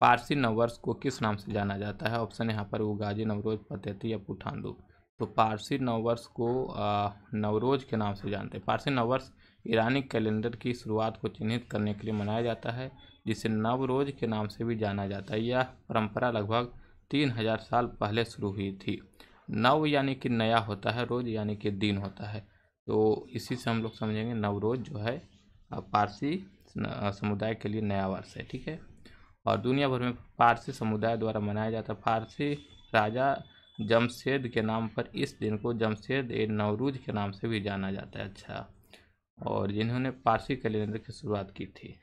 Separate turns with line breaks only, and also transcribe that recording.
पारसी नववर्ष को किस नाम से जाना जाता है ऑप्शन यहाँ पर उगाजी नवरोज पतैती या पुठानदू तो पारसी नववर्ष को नवरोज के नाम से जानते हैं पारसी नववर्ष ईरानी कैलेंडर की शुरुआत को चिन्हित करने के लिए मनाया जाता है जिसे नवरोज के नाम से भी जाना जाता है यह परंपरा लगभग तीन हजार साल पहले शुरू हुई थी नव यानी कि नया होता है रोज यानी कि दिन होता है तो इसी से हम लोग समझेंगे नवरोज जो है पारसी समुदाय के लिए नया वर्ष है ठीक है और दुनिया भर में फारसी समुदाय द्वारा मनाया जाता है फारसी राजा जमशेद के नाम पर इस दिन को जमशेद ए नवरूज के नाम से भी जाना जाता है अच्छा और जिन्होंने पारसी कैलेंडर की शुरुआत की थी